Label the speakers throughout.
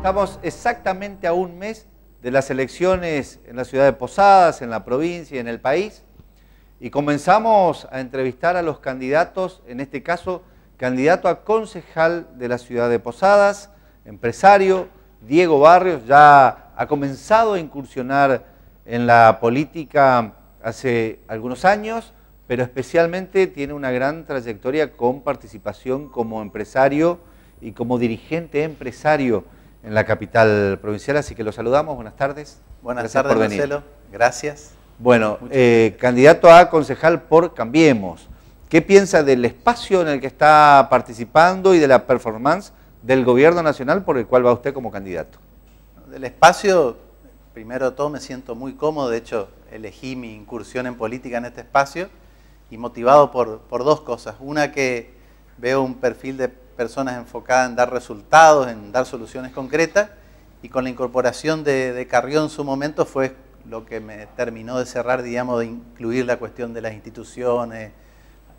Speaker 1: Estamos exactamente a un mes de las elecciones en la ciudad de Posadas, en la provincia y en el país. Y comenzamos a entrevistar a los candidatos, en este caso, candidato a concejal de la ciudad de Posadas, empresario, Diego Barrios, ya ha comenzado a incursionar en la política hace algunos años, pero especialmente tiene una gran trayectoria con participación como empresario y como dirigente empresario en la capital provincial, así que lo saludamos, buenas tardes. Buenas tardes, Marcelo,
Speaker 2: gracias.
Speaker 1: Bueno, eh, candidato a concejal por Cambiemos, ¿qué piensa del espacio en el que está participando y de la performance del gobierno nacional por el cual va usted como
Speaker 2: candidato? Del espacio, primero de todo me siento muy cómodo, de hecho elegí mi incursión en política en este espacio y motivado por dos cosas. Una que veo un perfil de personas enfocadas en dar resultados, en dar soluciones concretas, y con la incorporación de, Carrión en su momento fue lo que me terminó de cerrar, digamos, de incluir la cuestión de las instituciones,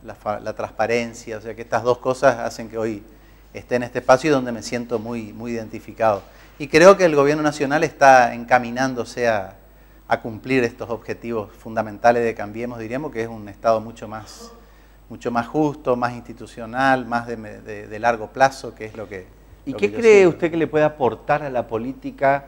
Speaker 2: la, transparencia, o sea que estas dos cosas hacen que hoy esté en este espacio y donde me siento muy, muy identificado. Y creo que el gobierno nacional está encaminándose a cumplir estos objetivos fundamentales de Cambiemos, diríamos, que es un Estado mucho más mucho más justo, más institucional, más de, largo plazo, que es lo que... ¿Y qué cree usted que le puede aportar a la política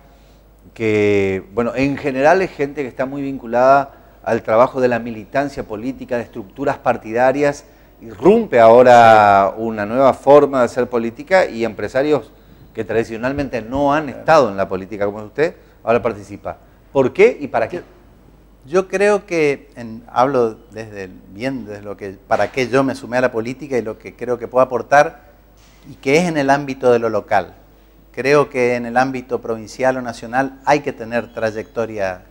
Speaker 1: que, bueno, en general es gente que está muy vinculada al trabajo de la militancia política, de estructuras partidarias, irrumpe ahora una nueva forma de hacer política y empresarios que tradicionalmente no
Speaker 2: han estado en la política como usted, ahora participa. ¿Por qué y para qué? Yo creo que, hablo desde bien, desde lo que, para qué yo me sumé a la política y lo que creo que puedo aportar, y que es en el ámbito de lo local. Creo que en el ámbito provincial o nacional hay que tener trayectoria,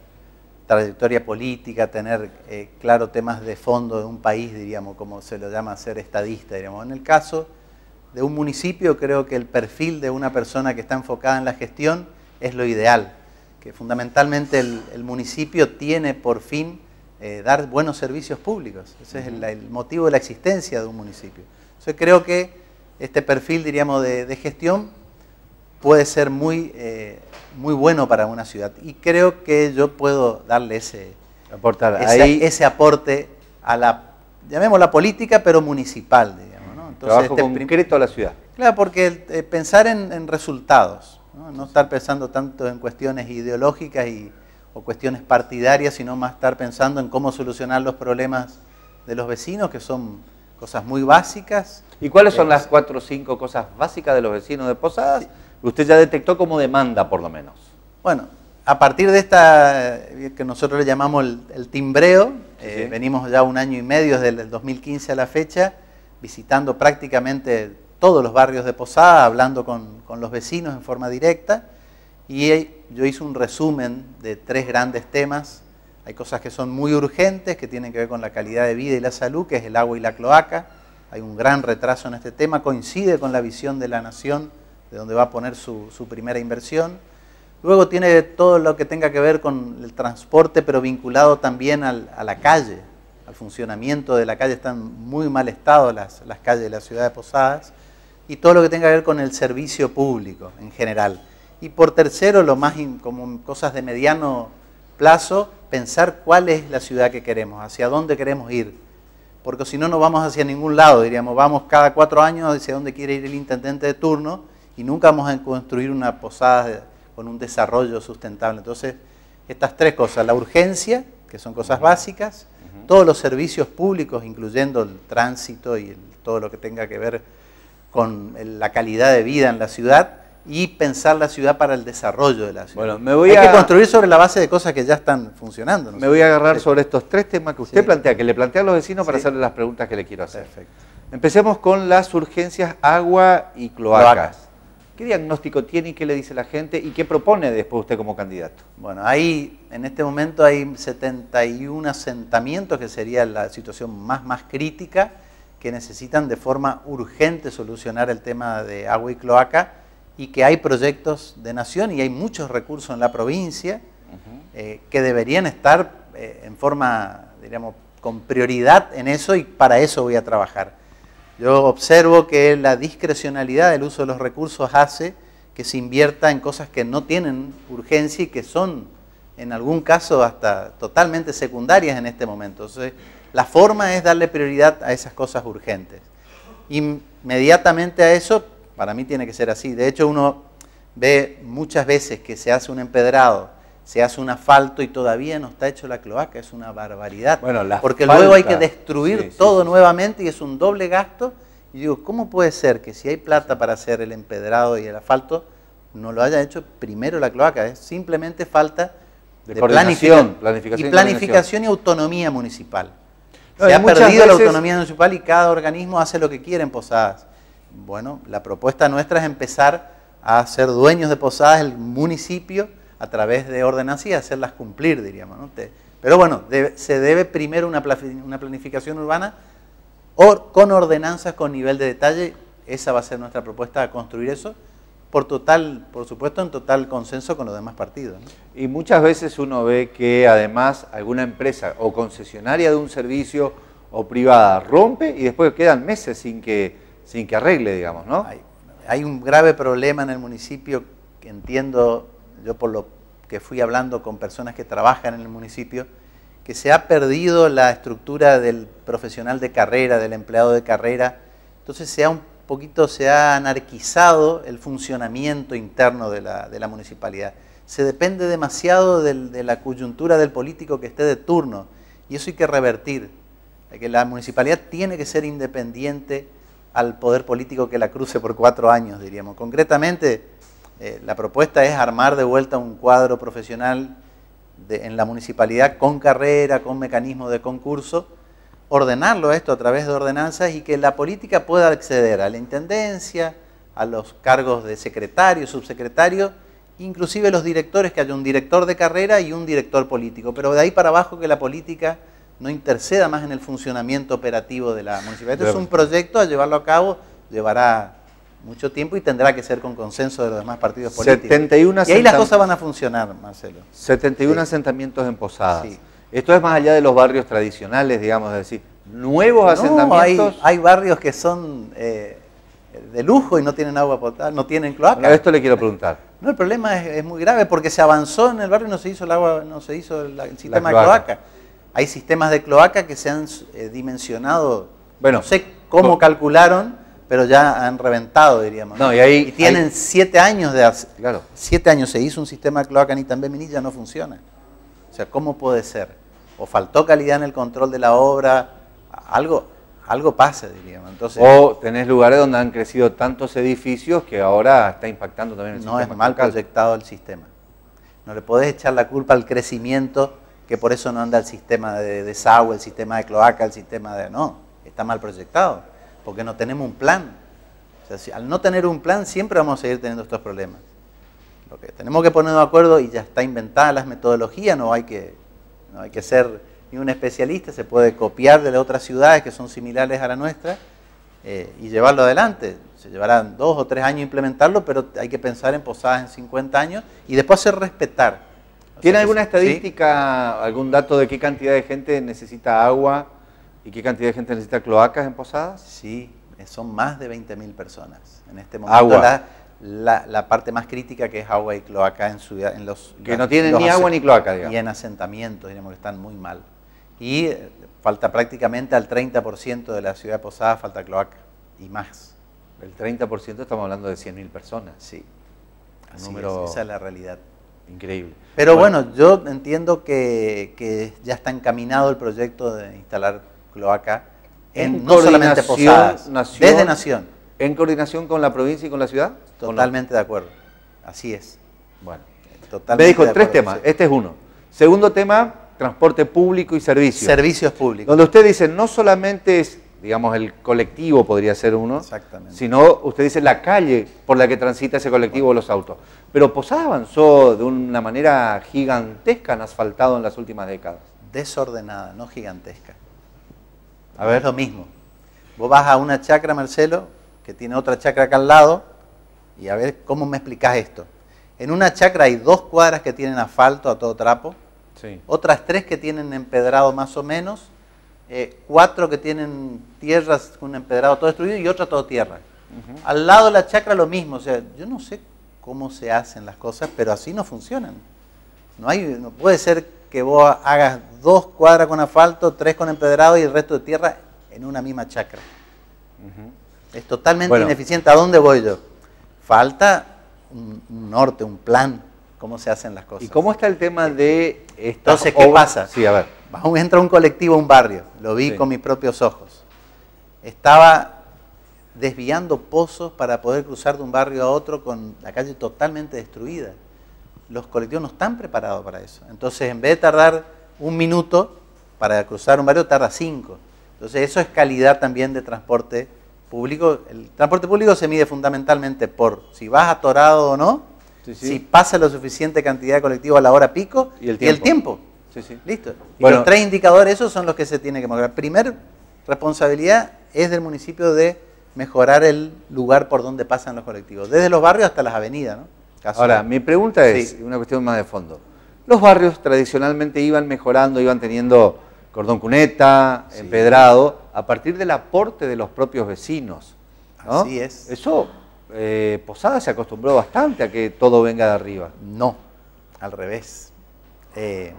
Speaker 2: trayectoria política, tener eh, claro temas de fondo de un país, diríamos, como se lo llama ser estadista, diríamos. En el caso de un municipio, creo que el perfil de una persona que está enfocada en la gestión es lo ideal que fundamentalmente el, municipio tiene por fin eh, dar buenos servicios públicos. Ese es el, motivo de la existencia de un municipio. Yo creo que este perfil, diríamos, de, gestión puede ser muy, eh, muy bueno para una ciudad. Y creo que yo puedo darle ese, aporte a la, la política, pero municipal, digamos. ¿no? Este
Speaker 1: concreto a la ciudad.
Speaker 2: Claro, porque eh, pensar en resultados, no, estar pensando tanto en cuestiones ideológicas y, o cuestiones partidarias, sino más estar pensando en cómo solucionar los problemas de los vecinos, que son cosas muy básicas. ¿Y cuáles son eh, las cuatro o cinco cosas básicas de los vecinos de Posadas? Usted ya detectó como demanda, por lo menos. Bueno, a partir de esta, eh, que nosotros le llamamos el, timbreo, eh, venimos ya un año y medio desde el 2015 a la fecha, visitando prácticamente todos los barrios de Posada, hablando con, los vecinos en forma directa, y yo hice un resumen de tres grandes temas. Hay cosas que son muy urgentes, que tienen que ver con la calidad de vida y la salud, que es el agua y la cloaca. Hay un gran retraso en este tema, coincide con la visión de la nación, de donde va a poner su, primera inversión. Luego tiene todo lo que tenga que ver con el transporte, pero vinculado también a la calle, al funcionamiento de la calle. Están muy mal estado las, las calles de la ciudad de Posadas y todo lo que tenga que ver con el servicio público en general. Y por tercero, lo más como cosas de mediano plazo, pensar cuál es la ciudad que queremos, hacia dónde queremos ir. Porque si no, no vamos hacia ningún lado, diríamos, vamos cada cuatro años hacia dónde quiere ir el intendente de turno y nunca vamos a construir una posada con un desarrollo sustentable. Entonces, estas tres cosas, la urgencia, que son cosas básicas, todos los servicios públicos, incluyendo el tránsito y todo lo que tenga que ver con la calidad de vida en la ciudad y pensar la ciudad para el desarrollo de la ciudad. Bueno, me voy Hay a... que construir sobre la base de cosas que ya están funcionando. Me voy a agarrar sobre estos tres temas
Speaker 1: que usted plantea, que le plantea a los vecinos para hacerle las preguntas que le quiero hacer. Perfecto.
Speaker 2: Empecemos con las urgencias agua y cloacas. ¿Qué diagnóstico tiene y qué le dice la gente y qué propone después usted como candidato? Bueno, hay, en este momento hay 71 asentamientos, que sería la situación más, más crítica, que necesitan de forma urgente solucionar el tema de agua y cloaca y que hay proyectos de nación y hay muchos recursos en la provincia eh, que deberían estar eh, en forma, diríamos, con prioridad en eso y para eso voy a trabajar. Yo observo que la discrecionalidad del uso de los recursos hace que se invierta en cosas que no tienen urgencia y que son, en algún caso, hasta totalmente secundarias en este momento. Entonces, la forma es darle prioridad a esas cosas urgentes. Inmediatamente a eso, para mí tiene que ser así. De hecho, uno ve muchas veces que se hace un empedrado, se hace un asfalto y todavía no está hecho la cloaca, es una barbaridad. Bueno, Porque luego hay que destruir todo nuevamente y es un doble gasto. Y digo, ¿cómo puede ser que si hay plata para hacer el empedrado y el asfalto, no lo haya hecho primero la cloaca? Es simplemente falta de, planificación, y planificación y autonomía municipal. Se eh, ha perdido la autonomía municipal y cada organismo hace lo que quiere en Posadas. Bueno, la propuesta nuestra es empezar a ser dueños de Posadas, el municipio, a través de ordenanzas y hacerlas cumplir, diríamos. Pero bueno, se debe primero una, planificación urbana o, con ordenanzas con nivel de detalle. Esa va a ser nuestra propuesta, construir eso por total, por supuesto, en total consenso con los demás partidos.
Speaker 1: Y muchas veces uno ve que además alguna empresa o concesionaria de un servicio o privada rompe y después quedan meses sin que, sin que arregle, digamos, ¿no?
Speaker 2: Hay, hay un grave problema en el municipio que entiendo, yo por lo que fui hablando con personas que trabajan en el municipio, que se ha perdido la estructura del profesional de carrera, del empleado de carrera, entonces se ha un poquito se ha anarquizado el funcionamiento interno de la, municipalidad. Se depende demasiado de la coyuntura del político que esté de turno y eso hay que revertir, que la municipalidad tiene que ser independiente al poder político que la cruce por cuatro años, diríamos. Concretamente, eh, la propuesta es armar de vuelta un cuadro profesional en la municipalidad con carrera, con mecanismo de concurso, ordenarlo esto a través de ordenanzas y que la política pueda acceder a la intendencia, a los cargos de secretario, subsecretario, inclusive los directores, que haya un director de carrera y un director político. Pero de ahí para abajo que la política no interceda más en el funcionamiento operativo de la municipalidad. Este es un proyecto a llevarlo a cabo, llevará mucho tiempo y tendrá que ser con consenso de los demás partidos políticos. y ahí las cosas van a funcionar, Marcelo.
Speaker 1: 71 asentamientos en Posadas. Sí. Esto es más allá de los barrios tradicionales, digamos, es decir, nuevos asentamientos.
Speaker 2: Hay, barrios que son eh, de lujo y no tienen agua potable, no tienen cloaca. A esto
Speaker 1: le quiero preguntar.
Speaker 2: No, el problema es, muy grave porque se avanzó en el barrio y no se hizo el agua, no se hizo el, sistema de cloaca. Hay sistemas de cloaca que se han eh, dimensionado, bueno, no sé cómo calcularon, pero ya han reventado, diríamos. y, ahí, tienen siete años de Claro. Siete años se hizo un sistema de cloaca en también Minilla, no funciona. O sea, ¿cómo puede ser? o faltó calidad en el control de la obra, algo, algo pasa, diríamos. Entonces, o
Speaker 1: tenés lugares donde han crecido tantos edificios que ahora está impactando también el no sistema. No es mal proyectado
Speaker 2: el sistema. No le podés echar la culpa al crecimiento, que por eso no anda el sistema de desagüe, el sistema de cloaca, el sistema de... No, está mal proyectado, porque no tenemos un plan. al no tener un plan siempre vamos a seguir teniendo estos problemas. Lo que tenemos que poner de acuerdo y ya está inventada las metodologías, no hay que no hay que ser ni un especialista, se puede copiar de las otras ciudades que son similares a la nuestra eh, y llevarlo adelante. Se llevarán dos o tres años implementarlo, pero hay que pensar en posadas en 50 años y después hacer respetar. ¿Tiene alguna estadística, algún dato de qué cantidad de gente necesita agua y qué cantidad de gente necesita cloacas en posadas? Sí, son más de 20.000 personas. En este momento agua la, parte más crítica que es agua y cloaca en, su, en los... Que no tienen ni agua ni cloaca, digamos. Y en asentamientos, digamos, que están muy mal. Y eh, falta prácticamente al 30% de la ciudad de Posada, falta cloaca y más. El 30% estamos hablando de 100.000 personas. Sí, Así es, esa es la realidad. Increíble. Pero bueno, yo entiendo que, ya está encaminado el proyecto de instalar cloaca en, no solamente Posadas, desde Nación ¿En coordinación con la provincia y con la ciudad? Totalmente de acuerdo. Así es.
Speaker 1: Bueno. Totalmente Me dijo tres temas. Este es uno. Segundo tema, transporte público y servicios. Servicios públicos. Donde usted dice, no solamente es, digamos, el colectivo podría ser uno, Exactamente. sino usted dice la calle por la que transita ese colectivo o los autos. Pero Posada avanzó de una manera gigantesca en asfaltado en las últimas décadas. Desordenada,
Speaker 2: no gigantesca. A ver. Es lo mismo. Vos vas a una chacra, Marcelo, que tiene otra chacra acá al lado, y a ver cómo me explicás esto. En una chacra hay dos cuadras que tienen asfalto a todo trapo, otras tres que tienen empedrado más o menos, eh, cuatro que tienen tierras con empedrado todo destruido y otra todo tierra. Al lado de la chacra lo mismo, o sea, yo no sé cómo se hacen las cosas, pero así no funcionan. No, hay, no puede ser que vos hagas dos cuadras con asfalto, tres con empedrado y el resto de tierra en una misma chacra. Es totalmente ineficiente. ¿A dónde voy yo? Falta un norte, un plan, cómo se hacen las cosas. ¿Y cómo está el tema de esto? Entonces, ¿qué pasa? Sí, a ver. Entra un colectivo a un barrio, lo vi con mis propios ojos. Estaba desviando pozos para poder cruzar de un barrio a otro con la calle totalmente destruida. Los colectivos no están preparados para eso. Entonces, en vez de tardar un minuto para cruzar un barrio, tarda cinco. Entonces, eso es calidad también de transporte público, el transporte público se mide fundamentalmente por si vas atorado o no, si pasa la suficiente cantidad de colectivos a la hora pico y el tiempo. Y Listo. los tres indicadores, esos son los que se tienen que mejorar. Primer responsabilidad es del municipio de mejorar el lugar por donde pasan los colectivos, desde los barrios hasta las avenidas. Ahora, mi
Speaker 1: pregunta es una cuestión más de fondo. Los barrios tradicionalmente iban mejorando, iban teniendo cordón cuneta, empedrado, a partir del aporte de los propios vecinos. Así es. Eso, eh, Posada se acostumbró bastante a que todo venga de arriba.
Speaker 2: No, al revés. Eh,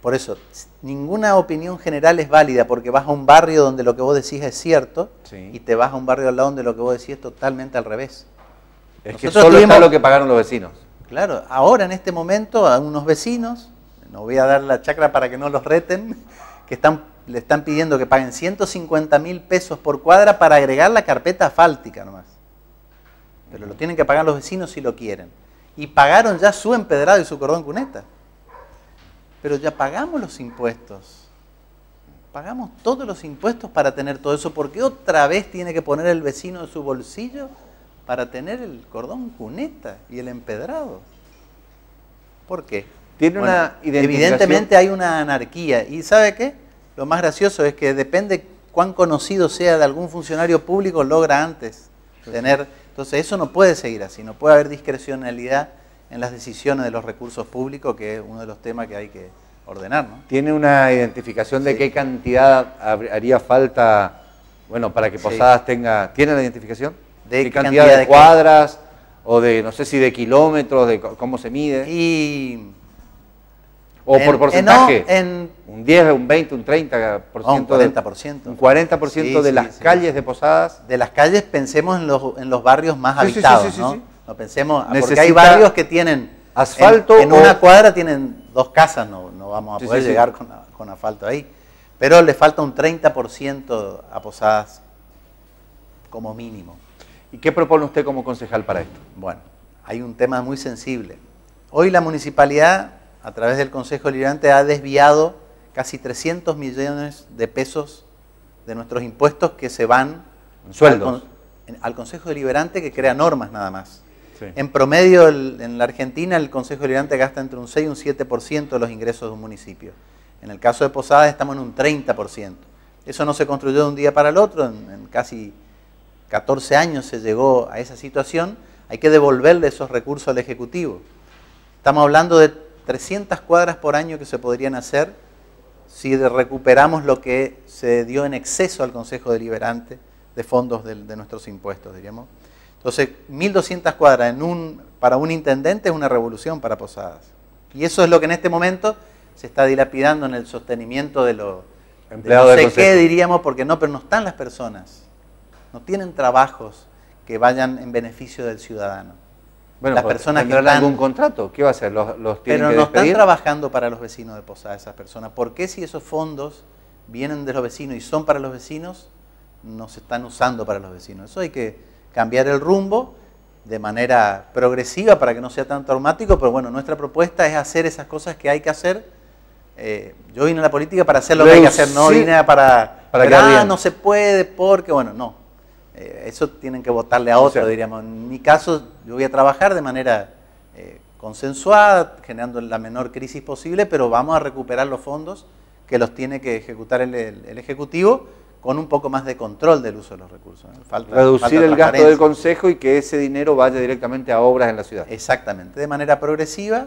Speaker 2: por eso, ninguna opinión general es válida porque vas a un barrio donde lo que vos decís es cierto y te vas a un barrio al lado donde lo que vos decís es totalmente al revés.
Speaker 1: Es que solo está lo que pagaron los vecinos.
Speaker 2: Claro, ahora en este momento a unos vecinos no voy a dar la chacra para que no los reten, que están, le están pidiendo que paguen 150 mil pesos por cuadra para agregar la carpeta asfáltica nomás. Pero lo tienen que pagar los vecinos si lo quieren. Y pagaron ya su empedrado y su cordón cuneta. Pero ya pagamos los impuestos. Pagamos todos los impuestos para tener todo eso. ¿Por qué otra vez tiene que poner el vecino en su bolsillo para tener el cordón cuneta y el empedrado? ¿Por qué? Tiene una Evidentemente hay una anarquía. ¿Y sabe qué? Lo más gracioso es que depende cuán conocido sea de algún funcionario público, logra antes tener. Entonces, eso no puede seguir así, no puede haber discrecionalidad en las decisiones de los recursos públicos, que es uno de los temas que hay que ordenar. ¿no? ¿Tiene
Speaker 1: una identificación de qué cantidad haría falta, bueno, para que Posadas tenga. ¿Tiene la identificación? ¿De qué cantidad, de, de cuadras? O de, no sé si de kilómetros, de cómo se mide. Y
Speaker 2: o por eh, eh, porcentaje. En,
Speaker 1: un 10, un 20, un 30%. Ah, un 40%. un 40% de las
Speaker 2: calles de Posadas. De las calles pensemos en los, barrios más habitados, ¿no? ¿no? pensemos, porque hay barrios que tienen... Asfalto. En, una cuadra tienen dos casas, no, vamos a poder llegar con, con asfalto ahí. Pero le falta un 30% a Posadas como mínimo. ¿Y qué propone usted como concejal para esto? Bueno, hay un tema muy sensible. Hoy la municipalidad a través del Consejo Deliberante, ha desviado casi 300 millones de pesos de nuestros impuestos que se van Al, Consejo Deliberante que crea normas nada más. En promedio, en la Argentina, el Consejo Deliberante gasta entre un 6 y un 7% de los ingresos de un municipio. En el caso de Posadas estamos en un 30%. Eso no se construyó de un día para el otro, en casi 14 años se llegó a esa situación. Hay que devolverle esos recursos al Ejecutivo. Estamos hablando de 300 cuadras por año que se podrían hacer si recuperamos lo que se dio en exceso al Consejo Deliberante de fondos de, nuestros impuestos, diríamos. Entonces, 1.200 cuadras en un, para un intendente es una revolución para Posadas. Y eso es lo que en este momento se está dilapidando en el sostenimiento de los empleados de no sé qué diríamos, porque no, pero no están las personas. No tienen trabajos que vayan en beneficio del ciudadano. Bueno, las pues, personas que están... algún
Speaker 1: contrato? ¿Qué va a hacer? ¿Los, los Pero no están
Speaker 2: trabajando para los vecinos de Posada esas personas. ¿Por qué si esos fondos vienen de los vecinos y son para los vecinos, no se están usando para los vecinos? Eso hay que cambiar el rumbo de manera progresiva para que no sea tan traumático, pero bueno, nuestra propuesta es hacer esas cosas que hay que hacer. Eh, yo vine a la política para hacer lo que hay que hacer, no vine para... para que ah, no se puede porque, bueno, no eh, eso tienen que votarle a otro, diríamos. En mi caso, yo voy a trabajar de manera eh, consensuada, generando la menor crisis posible, pero vamos a recuperar los fondos que los tiene que ejecutar el, Ejecutivo con un poco más de control del uso de los recursos. Reducir el gasto del Consejo y que ese dinero vaya directamente a obras en la ciudad. Exactamente, de manera progresiva,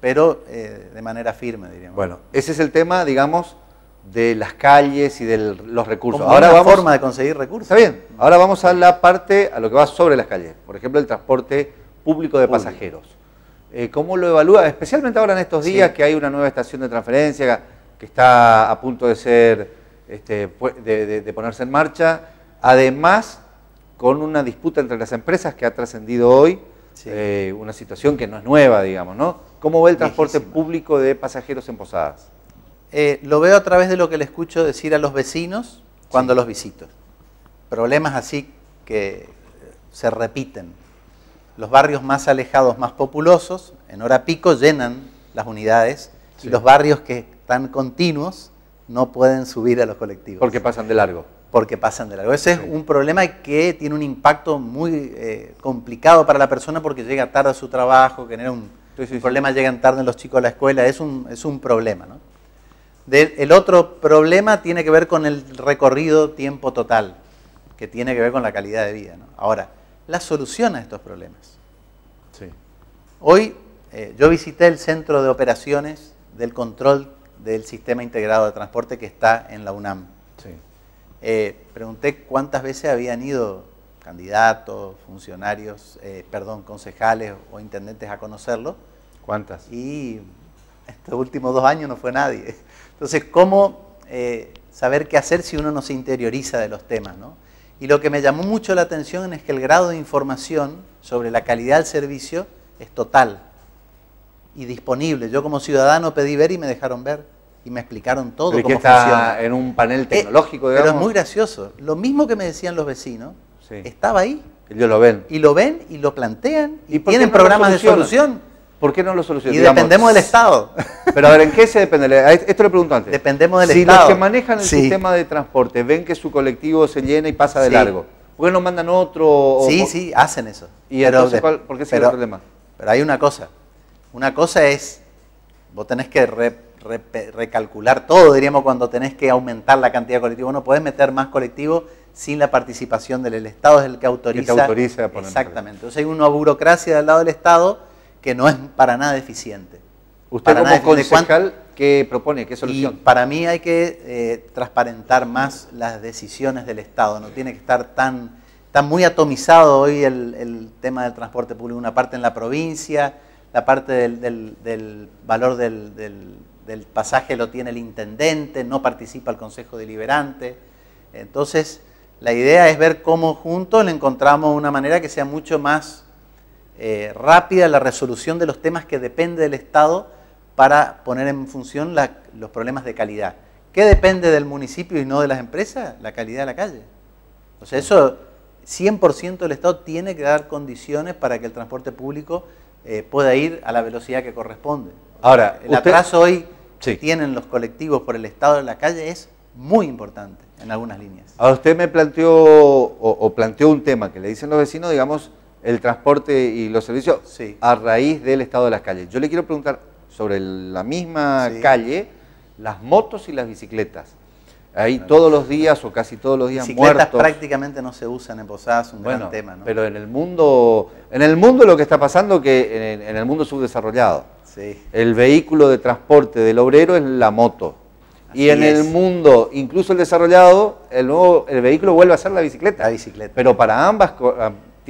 Speaker 2: pero eh, de manera firme, diríamos. Bueno, ese es el tema,
Speaker 1: digamos, de las calles y de los recursos. ahora una vamos, forma de
Speaker 2: conseguir recursos. Está
Speaker 1: bien. Ahora vamos a la parte, a lo que va sobre las calles. Por ejemplo, el transporte público de pasajeros. Eh, ¿Cómo lo evalúa? Especialmente ahora en estos días que hay una nueva estación de transferencia que está a punto de ser, este, de, ponerse en marcha. Además, con una disputa entre las empresas que ha trascendido hoy, eh, una situación que no es nueva, digamos, ¿no? ¿Cómo ve el transporte público de pasajeros en Posadas? Eh,
Speaker 2: lo veo a través de lo que le escucho decir a los vecinos cuando los visito. Problemas así que se repiten. Los barrios más alejados, más populosos, en hora pico llenan las unidades y los barrios que están continuos no pueden subir a los colectivos. Porque pasan de largo. Porque pasan de largo. Ese es un problema que tiene un impacto muy eh, complicado para la persona porque llega tarde a su trabajo, genera un, un problema, llegan tarde los chicos a la escuela, es un, es un problema, ¿no? el otro problema tiene que ver con el recorrido tiempo total, que tiene que ver con la calidad de vida. Ahora, la solución a estos problemas. Hoy eh, yo visité el centro de operaciones del control del sistema integrado de transporte que está en la UNAM. Eh, pregunté cuántas veces habían ido candidatos, funcionarios, eh, perdón, concejales o intendentes a conocerlo. ¿Cuántas? Y estos últimos dos años no fue nadie. Entonces, ¿cómo eh, saber qué hacer si uno no se interioriza de los temas? ¿no? Y lo que me llamó mucho la atención es que el grado de información sobre la calidad del servicio es total y disponible. Yo como ciudadano pedí ver y me dejaron ver y me explicaron todo cómo que está en un panel eh, tecnológico, digamos. Pero es muy gracioso. Lo mismo que me decían los vecinos, estaba ahí. Ellos lo ven. Y lo ven y lo plantean y, tienen programas de solución.
Speaker 1: ¿Por qué no lo solucionamos? Y dependemos del Estado. Pero a ver, ¿en qué se depende? Esto le pregunto antes.
Speaker 2: Dependemos del Estado. Si los que manejan el sistema
Speaker 1: de transporte ven que su colectivo se llena y pasa de largo,
Speaker 2: ¿por qué mandan otro? sí, sí, hacen eso. ¿Y entonces por qué sigue pero, el problema? Pero hay una cosa. Una cosa es, vos tenés que recalcular todo, diríamos, cuando tenés que aumentar la cantidad de colectivos. No podés meter más colectivos sin la participación del Estado, es el que autoriza. El que autoriza. Exactamente. Entonces hay una burocracia del lado del Estado que no es para nada eficiente. Usted como concejal, ¿qué propone? ¿Qué solución? para mí hay que eh, transparentar más las decisiones del Estado. No tiene que estar tan... tan muy atomizado hoy el, tema del transporte público. Una parte en la provincia, la parte del, del valor del, del, pasaje lo tiene el intendente, no participa el Consejo Deliberante. Entonces, la idea es ver cómo juntos le encontramos una manera que sea mucho más eh, rápida la resolución de los temas que depende del Estado para poner en función los problemas de calidad. ¿Qué depende del municipio y no de las empresas? La calidad de la calle. O sea, eso 100% del Estado tiene que dar condiciones para que el transporte público eh, pueda ir a la velocidad que corresponde. Ahora, el atraso hoy que tienen los colectivos por el estado de la calle es muy importante en algunas líneas. A usted me planteó o
Speaker 1: planteó un tema que le dicen los vecinos, digamos, el transporte y los servicios a raíz del estado de las calles. Yo le quiero preguntar sobre la misma calle, las motos y las bicicletas. Ahí todos los días o casi todos los días bicicletas
Speaker 2: prácticamente no se usan en Posadas, un gran tema. ¿no?
Speaker 1: Pero en el mundo, en el mundo lo que está pasando que en, el mundo subdesarrollado, el vehículo de transporte del obrero es la moto. y en el mundo, incluso el desarrollado, el el vehículo vuelve a ser la bicicleta. La bicicleta. Pero para ambas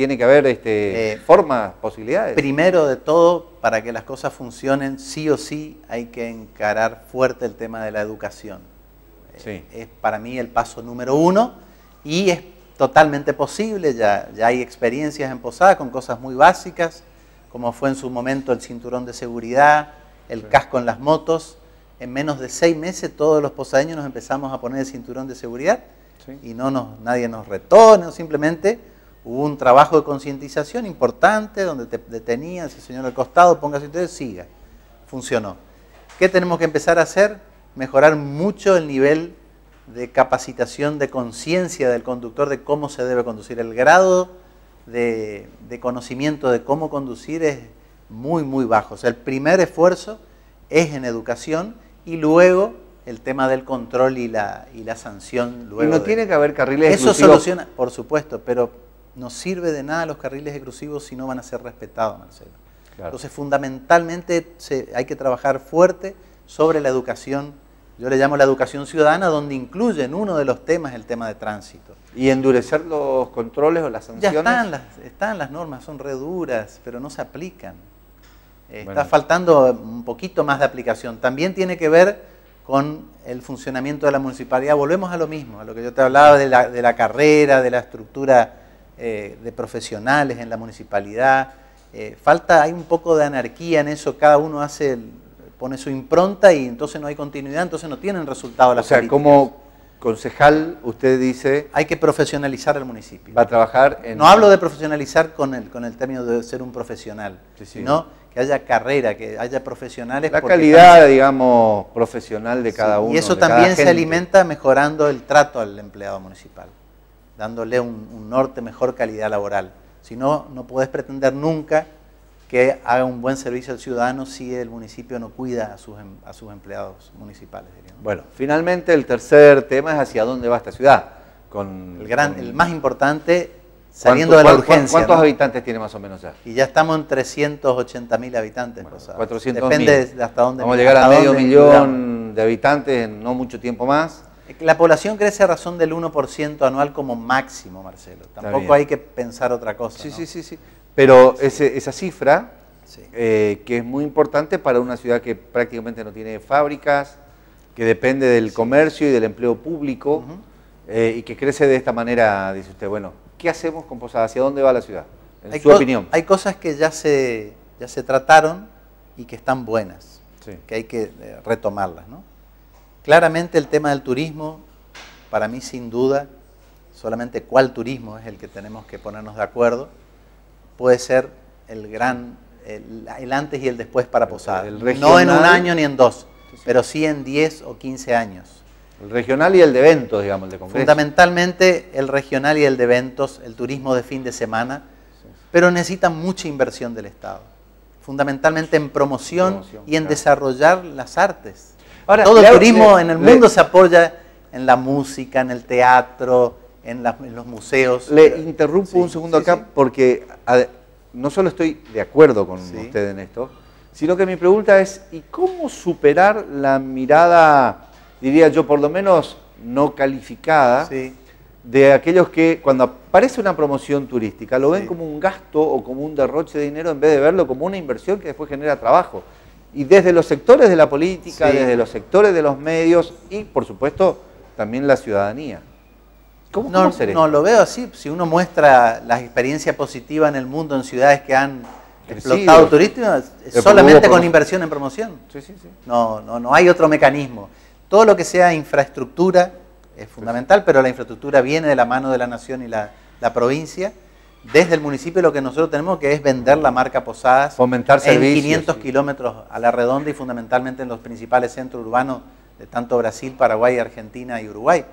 Speaker 1: ¿Tiene que haber este, eh, formas, posibilidades? Primero
Speaker 2: de todo, para que las cosas funcionen, sí o sí hay que encarar fuerte el tema de la educación. Eh, es para mí el paso número uno y es totalmente posible, ya, ya hay experiencias en Posada con cosas muy básicas, como fue en su momento el cinturón de seguridad, el casco en las motos. En menos de seis meses todos los posadeños nos empezamos a poner el cinturón de seguridad y no nos, nadie nos retó, o simplemente Hubo un trabajo de concientización importante donde te detenían, ese señor al costado, póngase entonces, siga. Funcionó. ¿Qué tenemos que empezar a hacer? Mejorar mucho el nivel de capacitación de conciencia del conductor de cómo se debe conducir. El grado de, conocimiento de cómo conducir es muy, muy bajo. O sea, el primer esfuerzo es en educación y luego el tema del control y la, y la sanción. Luego y no tiene que haber carriles Eso soluciona, por supuesto, pero no sirve de nada los carriles exclusivos si no van a ser respetados, Marcelo. Entonces, fundamentalmente se, hay que trabajar fuerte sobre la educación. Yo le llamo la educación ciudadana, donde incluye en uno de los temas el tema de tránsito. ¿Y endurecer los controles o las sanciones? Ya están las, están las normas, son reduras, pero no se aplican. Eh, está faltando un poquito más de aplicación. También tiene que ver con el funcionamiento de la municipalidad. Volvemos a lo mismo, a lo que yo te hablaba de la, de la carrera, de la estructura eh, de profesionales en la municipalidad. Eh, falta, hay un poco de anarquía en eso, cada uno hace, pone su impronta y entonces no hay continuidad, entonces no tienen resultado las O sea, como concejal, usted dice... Hay que profesionalizar al municipio. Va a trabajar en... No hablo de profesionalizar con el, con el término de ser un profesional, sino que haya carrera, que haya profesionales. La calidad,
Speaker 1: digamos, profesional de cada uno. Y eso también se alimenta
Speaker 2: mejorando el trato al empleado municipal dándole un, norte, mejor calidad laboral. Si no, no puedes pretender nunca que haga un buen servicio al ciudadano si el municipio no cuida a sus, em, a sus empleados municipales. Bueno, finalmente el tercer tema es hacia dónde va esta ciudad. Con, el, gran, el más importante, saliendo de la urgencia. ¿Cuántos habitantes tiene más o menos ya? Y ya estamos en 380 mil habitantes. 400 Depende de hasta dónde. Vamos a llegar a medio millón
Speaker 1: de habitantes en no
Speaker 2: mucho tiempo más. La población crece a razón del 1% anual como máximo, Marcelo. Tampoco hay que pensar otra cosa. Sí, sí, sí, sí.
Speaker 1: Pero esa cifra, eh, que es muy importante para una ciudad que prácticamente no tiene fábricas, que depende del comercio y del empleo público, eh, y que crece de esta manera, dice usted, bueno, ¿qué hacemos con Posada? ¿Hacia dónde va la ciudad? En su opinión.
Speaker 2: Hay cosas que ya se, ya se trataron y que están buenas, que hay que eh, retomarlas, ¿no? Claramente el tema del turismo, para mí sin duda, solamente cuál turismo es el que tenemos que ponernos de acuerdo, puede ser el gran, el, antes y el después para Posada. no en un año ni en dos, pero sí en 10 o 15 años. El regional y el de eventos, digamos, el de Fundamentalmente el regional y el de eventos, el turismo de fin de semana, pero necesita mucha inversión del Estado fundamentalmente en promoción, y en desarrollar las artes todo turismo en el mundo se apoya en la música, en el teatro, en, los museos. Le
Speaker 1: interrumpo un segundo acá porque no solo estoy de acuerdo con usted en esto, sino que mi pregunta es, ¿y cómo superar la mirada, diría yo, por lo menos no calificada? de aquellos que cuando aparece una promoción turística lo ven como un gasto o como un derroche de dinero en vez de verlo como una inversión que después genera trabajo y desde los sectores de la política, desde los sectores de los medios y, por supuesto, también la ciudadanía. ¿Cómo, no, No,
Speaker 2: lo veo así. Si uno muestra la experiencia positiva en el mundo, en ciudades que han explotado turismo, solamente con inversión en promoción. No, no, no hay otro mecanismo. Todo lo que sea infraestructura es fundamental, pero la infraestructura viene de la mano de la nación y la provincia desde el municipio lo que nosotros tenemos que es vender la marca Posadas Fomentar en 500 kilómetros a la redonda y fundamentalmente en los principales centros urbanos de tanto Brasil, Paraguay, Argentina y Uruguay.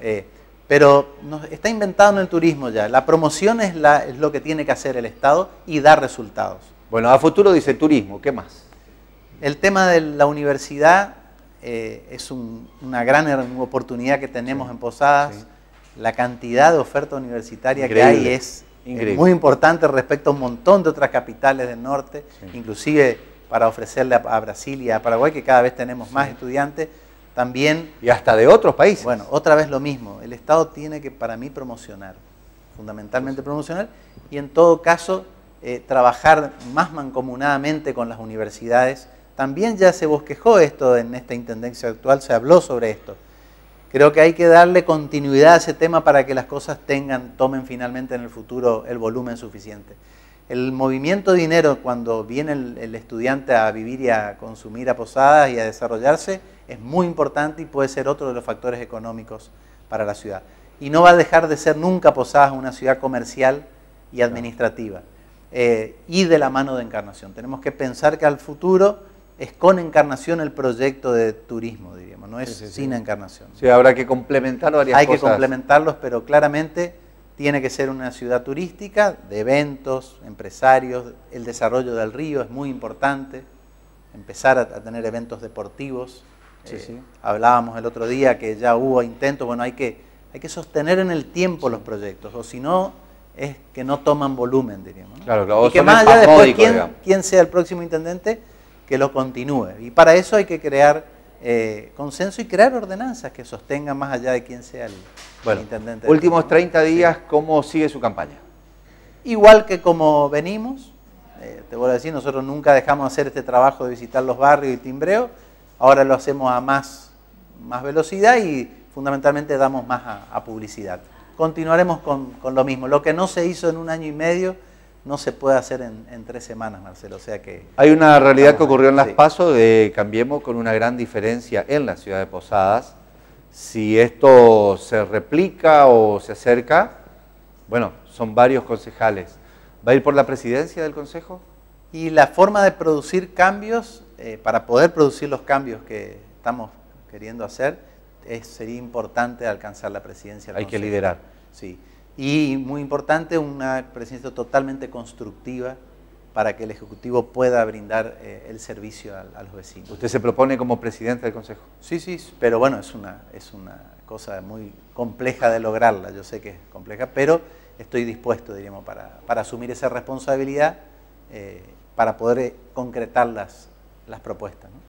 Speaker 2: Eh, pero está inventado en el turismo ya. La promoción es, lo que tiene que hacer el Estado y dar resultados. Bueno, a futuro dice turismo, ¿qué más? El tema de la universidad eh, es una gran oportunidad que tenemos en Posadas. La cantidad de oferta universitaria que hay es muy importante respecto a un montón de otras capitales del norte, inclusive para ofrecerle a, Brasil y a Paraguay, que cada vez tenemos más estudiantes, también... Y hasta de otros países. Bueno, otra vez lo mismo, el Estado tiene que para mí promocionar, fundamentalmente promocionar, y en todo caso eh, trabajar más mancomunadamente con las universidades. También ya se bosquejó esto en esta intendencia actual, se habló sobre esto. Creo que hay que darle continuidad a ese tema para que las cosas tengan, tomen finalmente en el futuro el volumen suficiente. El movimiento de dinero cuando viene el, estudiante a vivir y a consumir a posadas y a desarrollarse es muy importante y puede ser otro de los factores económicos para la ciudad. Y no va a dejar de ser nunca Posadas una ciudad comercial y administrativa. Eh, y de la mano de Encarnación. Tenemos que pensar que al futuro es con Encarnación el proyecto de turismo, diría no es sin encarnación. Sí, habrá que complementarlo varias Hay que complementarlos, pero claramente tiene que ser una ciudad turística, de eventos, empresarios, el desarrollo del río es muy importante, empezar a, tener eventos deportivos. Eh, hablábamos el otro día que ya hubo intentos, bueno, hay que, hay que sostener en el tiempo los proyectos, o si no, es que no toman volumen, diríamos. Claro, claro, y que más allá después, quién sea el próximo intendente, que lo continúe. Y para eso hay que crear eh, consenso y crear ordenanzas que sostengan más allá de quien sea el
Speaker 1: bueno, intendente. Últimos
Speaker 2: 30 días, ¿cómo sigue su campaña? Igual que como venimos, eh, te voy a decir, nosotros nunca dejamos hacer este trabajo de visitar los barrios y timbreo, ahora lo hacemos a más, más velocidad y fundamentalmente damos más a, publicidad. Continuaremos con lo mismo, lo que no se hizo en un año y medio no se puede hacer en, tres semanas, Marcelo. O sea que. Hay una realidad que ocurrió
Speaker 1: en Las PASO Pasos de Cambiemos con una gran diferencia en la ciudad de Posadas. Si esto se replica o se acerca, bueno,
Speaker 2: son varios concejales. ¿Va a ir por la presidencia del consejo? Y la forma de producir cambios, eh, para poder producir los cambios que estamos queriendo hacer, es, sería importante alcanzar la presidencia. Hay que liderar. Sí. Y muy importante, una presencia totalmente constructiva para que el Ejecutivo pueda brindar eh, el servicio a, los vecinos. ¿Usted se propone como presidente del Consejo? Sí, sí, pero bueno, es una, es una cosa muy compleja de lograrla, yo sé que es compleja, pero estoy dispuesto, diríamos, para, para asumir esa responsabilidad, eh, para poder eh, concretar las, las propuestas.